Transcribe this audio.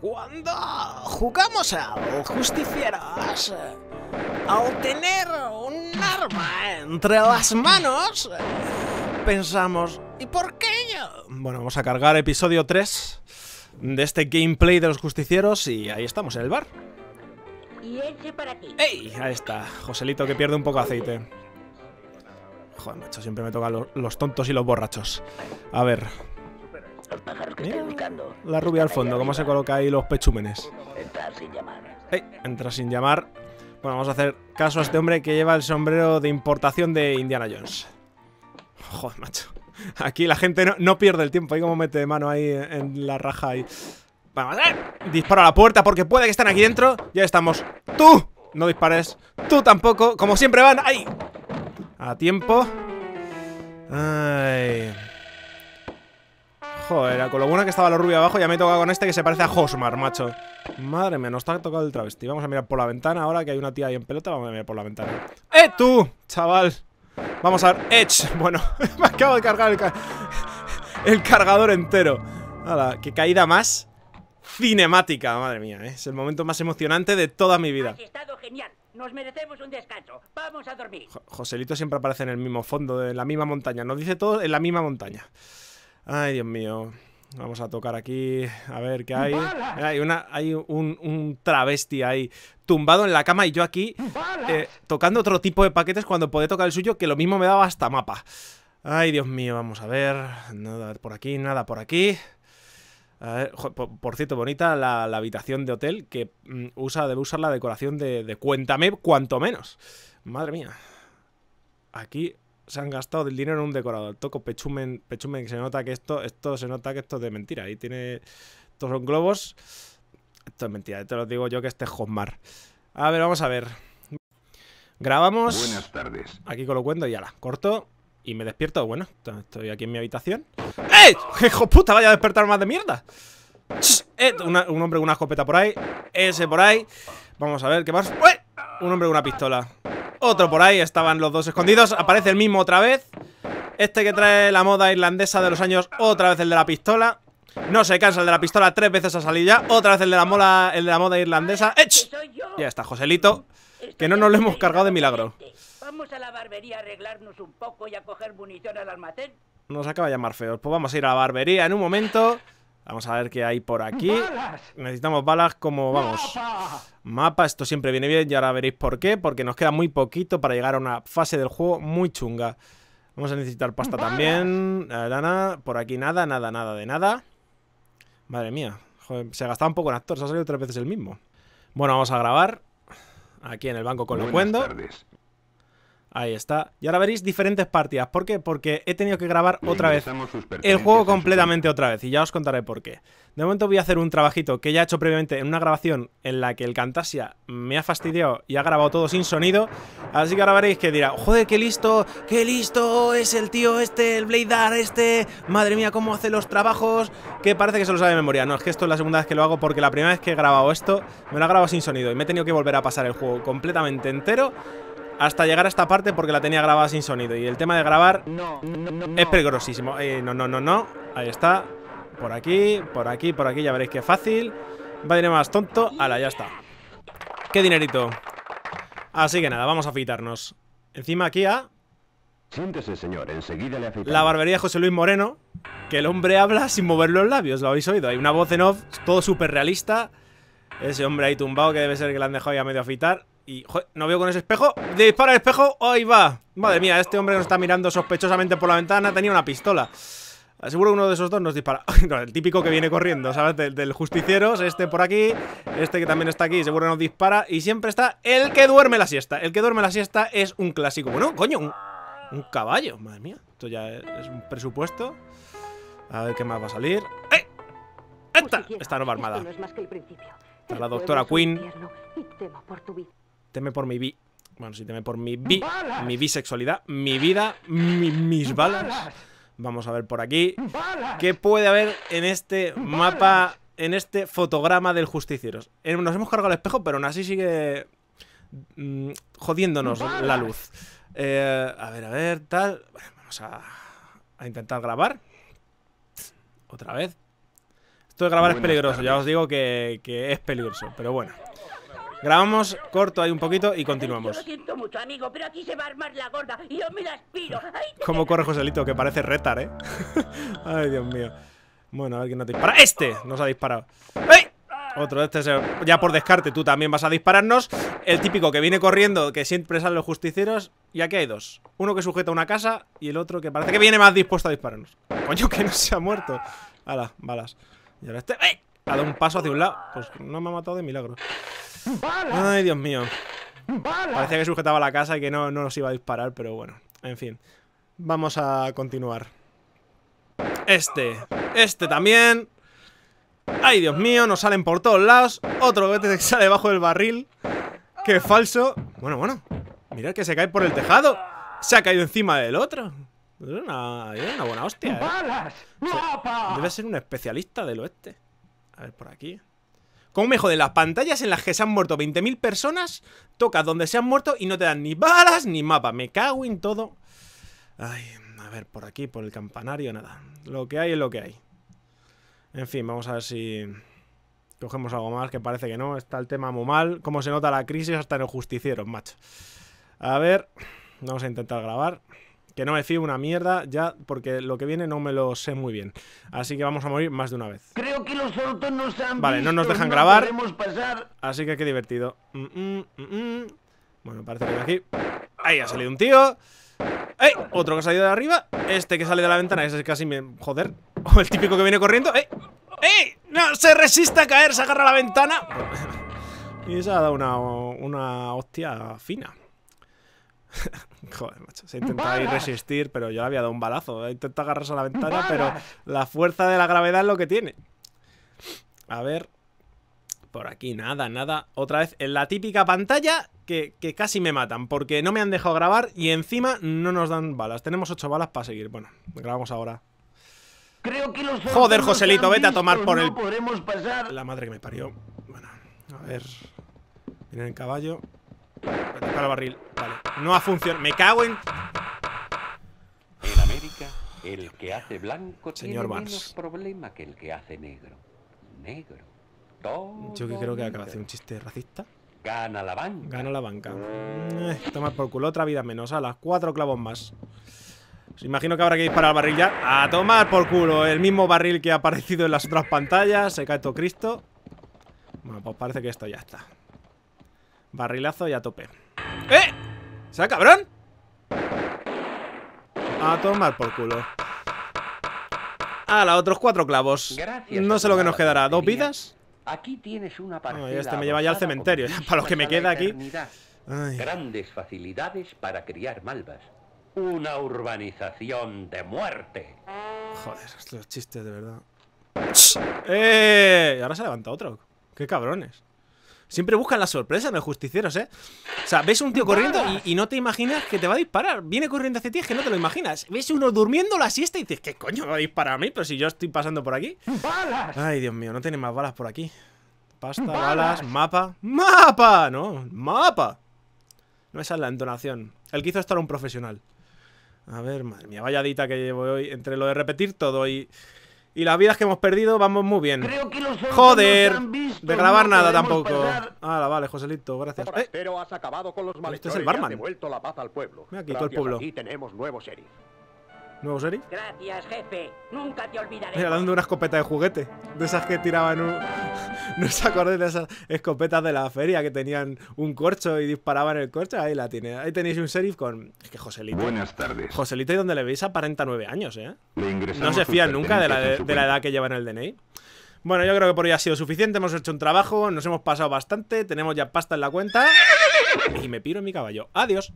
Cuando jugamos los justicieros, a tener un arma entre las manos, pensamos, ¿y por qué yo? Bueno, vamos a cargar episodio 3 de este gameplay de los justicieros y ahí estamos, en el bar. Y ese para ti. ¡Ey! Ahí está, Joselito que pierde un poco de aceite. Joder, macho, siempre me tocan los tontos y los borrachos. A ver, que buscando. La rubia al fondo, cómo se coloca ahí los pechúmenes. sin llamar. entra sin llamar. Bueno, vamos a hacer caso a este hombre que lleva el sombrero de importación de Indiana Jones. Joder, macho. Aquí la gente no, pierde el tiempo. Ahí como mete mano ahí en la raja ahí. Vamos, ver. Disparo a la puerta porque puede que estén aquí dentro. Ya estamos. ¡Tú! No dispares. ¡Tú tampoco! Como siempre van. ¡Ahí! A tiempo. Ay... Joder, con lo bueno que estaba la rubia abajo Ya me he tocado con este que se parece a Hosmar, macho Madre mía, nos está tocado el travesti Vamos a mirar por la ventana ahora que hay una tía ahí en pelota Vamos a mirar por la ventana ¡Eh, tú! Chaval Vamos a ver, Edge Bueno, me acabo de cargar el, cargador entero Nada, qué caída más cinemática, madre mía, ¿eh? es el momento más emocionante de toda mi vida. Has estado genial. Nos merecemos un descanso. Vamos a dormir. Joselito siempre aparece en el mismo fondo, en la misma montaña. Nos dice todo en la misma montaña. Ay, Dios mío. Vamos a tocar aquí, a ver qué hay. Hay, una, hay un, travesti ahí tumbado en la cama y yo aquí eh, tocando otro tipo de paquetes cuando podía tocar el suyo, que lo mismo me daba hasta mapa. Ay, Dios mío, vamos a ver. Nada por aquí, nada por aquí. A ver, por, cierto, bonita la, habitación de hotel que mm, usa, debe usar la decoración de, de Cuéntame, cuanto menos. Madre mía. Aquí se han gastado el dinero en un decorador. Toco pechumen, pechumen, que se nota que esto, esto se nota que esto es de mentira. Ahí tiene. todos son globos. Esto es mentira, te lo digo yo que este es Josmar A ver, vamos a ver. Grabamos. Buenas tardes. Aquí con lo cuento y ala. Corto y me despierto. Bueno, estoy aquí en mi habitación. ¡Eh! ¡Eh! ¡Hijo puta! Vaya a despertar más de mierda. Eh, un hombre con una escopeta por ahí. Ese por ahí. Vamos a ver qué más. ¡Eh! Un hombre con una pistola. Otro por ahí, estaban los dos escondidos Aparece el mismo otra vez Este que trae la moda irlandesa de los años Otra vez el de la pistola No se cansa el de la pistola, tres veces ha salido ya Otra vez el de la, mola, el de la moda irlandesa ¡Ech! Ya está, Joselito Que no nos lo hemos cargado de milagro Vamos a la barbería a arreglarnos un poco Y a coger munición al Nos acaba de llamar feos Pues vamos a ir a la barbería en un momento Vamos a ver qué hay por aquí. Necesitamos balas como, vamos, ¡Mapa! Esto siempre viene bien y ahora veréis por qué. Porque nos queda muy poquito para llegar a una fase del juego muy chunga. Vamos a necesitar pasta también. Lana, por aquí nada, nada, nada de nada. Madre mía. Joder, se gastado un poco en Se ha salido tres veces el mismo. Bueno, vamos a grabar. Aquí en el banco con Buenas Ahí está. Y ahora veréis diferentes partidas. ¿Por qué? Porque he tenido que grabar otra vez el juego completamente otra vez. Y ya os contaré por qué. De momento voy a hacer un trabajito que ya he hecho previamente en una grabación en la que el Cantasia me ha fastidiado y ha grabado todo sin sonido. Así que ahora veréis que dirá, joder, qué listo, qué listo es el tío este, el Blade Dar este. Madre mía, cómo hace los trabajos. Que parece que se lo sabe de memoria. No, es que esto es la segunda vez que lo hago porque la primera vez que he grabado esto me lo ha grabado sin sonido. Y me he tenido que volver a pasar el juego completamente entero hasta llegar a esta parte porque la tenía grabada sin sonido. Y el tema de grabar no, es peligrosísimo. Eh, no, no, no, no. Ahí está. Por aquí, por aquí, por aquí. Ya veréis qué fácil. Va a ir más tonto. Ala, ya está. Qué dinerito. Así que nada, vamos a afeitarnos. Encima aquí a... señor. Enseguida La barbería José Luis Moreno. Que el hombre habla sin mover los labios. Lo habéis oído. Hay una voz en off. Todo súper realista. Ese hombre ahí tumbado que debe ser que le han dejado a medio afeitar. Y, joder, no veo con ese espejo Dispara el espejo, ahí va Madre mía, este hombre nos está mirando sospechosamente por la ventana Tenía una pistola Seguro uno de esos dos nos dispara no, El típico que viene corriendo, ¿sabes? Del, justiciero Este por aquí, este que también está aquí Seguro nos dispara y siempre está el que duerme la siesta El que duerme la siesta es un clásico Bueno, coño, un, caballo Madre mía, esto ya es un presupuesto A ver qué más va a salir ¡Eh! ¡Esta! Pues Esta no armada la doctora Quinn teme por mi bi... Bueno, si teme por mi bi... Mi bisexualidad, mi vida, mis balas. Vamos a ver por aquí. ¿Qué puede haber en este mapa, en este fotograma del justiciero. Eh, nos hemos cargado el espejo, pero aún así sigue mm, jodiéndonos la luz. Eh, a ver, a ver, tal... vamos a, intentar grabar. Otra vez, esto de grabar es peligroso, ya os digo que es peligroso, pero bueno. Grabamos corto ahí un poquito y continuamos. Como corre Joselito, que parece retar, ¿eh? Ay, Dios mío. Bueno, a ver quién nos dispara. ¡Este! Nos ha disparado. ¡Ey! Otro, este ya por descarte tú también vas a dispararnos El típico que viene corriendo, que siempre salen los justicieros Y aquí hay dos Uno que sujeta una casa y el otro que parece que viene más dispuesto a dispararnos Coño, que no se ha muerto Hala, balas Y ahora este... ¡Eh! Ha dado un paso hacia un lado. Pues no me ha matado de milagro. Ay, Dios mío. Parecía que sujetaba la casa y que no, nos iba a disparar, pero bueno. En fin. Vamos a continuar. Este. Este también. Ay, Dios mío, nos salen por todos lados. Otro que sale debajo del barril. Qué falso. Bueno, bueno. Mirad que se cae por el tejado. Se ha caído encima del otro. Es una, buena hostia. ¿eh? debe ser un especialista del oeste. A ver, por aquí. ¿Cómo me de Las pantallas en las que se han muerto 20.000 personas, tocas donde se han muerto y no te dan ni balas ni mapa. Me cago en todo. Ay, a ver, por aquí, por el campanario, nada. Lo que hay es lo que hay. En fin, vamos a ver si cogemos algo más, que parece que no. Está el tema muy mal. Cómo se nota la crisis hasta en el justiciero, macho. A ver, vamos a intentar grabar que no me fío una mierda ya porque lo que viene no me lo sé muy bien. Así que vamos a morir más de una vez. Creo que los nos han Vale, no nos dejan grabar. Así que qué divertido. Mm, mm, mm, bueno, parece que aquí. Ahí ha salido un tío. ¡Ey! Otro que ha salido de arriba. Este que sale de la ventana, ese es casi me... Joder. O el típico que viene corriendo. ¡Ey! ¡Ey! ¡No! Se resiste a caer, se agarra la ventana. y se ha dado una, una hostia fina. Joder, macho. Se intentaba ahí resistir, pero yo había dado un balazo. ¿eh? intentado agarrarse a la ventana, pero la fuerza de la gravedad es lo que tiene. A ver. Por aquí, nada, nada. Otra vez en la típica pantalla que, casi me matan, porque no me han dejado grabar y encima no nos dan balas. Tenemos ocho balas para seguir. Bueno, grabamos ahora. Joder, Joselito, vete a tomar por él el... La madre que me parió. Bueno, a ver. Viene el caballo barril. Vale. No ha funcionado. Me cago en. América, el que hace blanco Señor tiene menos problema que el que hace negro. Negro. Yo que creo que acaba de hacer un chiste racista. Gana la banca. Gana la banca. Eh, tomar por culo otra vida menos. A las cuatro clavos más. Os pues imagino que habrá que disparar al barril ya. A tomar por culo. El mismo barril que ha aparecido en las otras pantallas. Se cae todo Cristo. Bueno, pues parece que esto ya está. Barrilazo y a tope. ¡Eh! ¿Sea cabrón? A tomar por culo. la otros cuatro clavos. no sé lo que nos quedará. ¿Dos vidas? Aquí tienes una este me lleva ya al cementerio. Para lo que me queda aquí. Grandes facilidades para criar malvas. Una urbanización de muerte. Joder, los chistes de verdad. ¡Eh! Y ahora se levanta otro. ¡Qué cabrones! Siempre buscan la sorpresa en los justicieros, ¿eh? O sea, ves un tío corriendo y, no te imaginas que te va a disparar. Viene corriendo hacia ti, es que no te lo imaginas. Ves uno durmiendo la siesta y dices, ¿qué coño me va a disparar a mí? Pero si yo estoy pasando por aquí. ¡Balas! Ay, Dios mío, no tiene más balas por aquí. Pasta, balas, mapa. ¡Mapa! No, mapa. No, esa es la entonación. El que hizo estar un profesional. A ver, madre mía, valladita que llevo hoy entre lo de repetir todo y y las vidas que hemos perdido vamos muy bien. Joder, de grabar nada tampoco. Ah, vale, Joselito, gracias. Eh. Pero has acabado con los este es el barman. la paz al pueblo. aquí el pueblo. Y tenemos nuevos sheriff. ¿Nuevo Seri? Gracias, jefe. Nunca te olvidaré. Era dando una escopeta de juguete. De esas que tiraban un... ¿No os acordáis de esas escopetas de la feria que tenían un corcho y disparaban el corcho? Ahí la tiene. Ahí tenéis un sheriff con... Es que Joselito... Buenas tardes. Joselito y donde le veis a 49 años, ¿eh? no se fían nunca de la, edad que llevan el DNI. Bueno, yo creo que por hoy ha sido suficiente. Hemos hecho un trabajo, nos hemos pasado bastante, tenemos ya pasta en la cuenta. Y me piro en mi caballo. Adiós.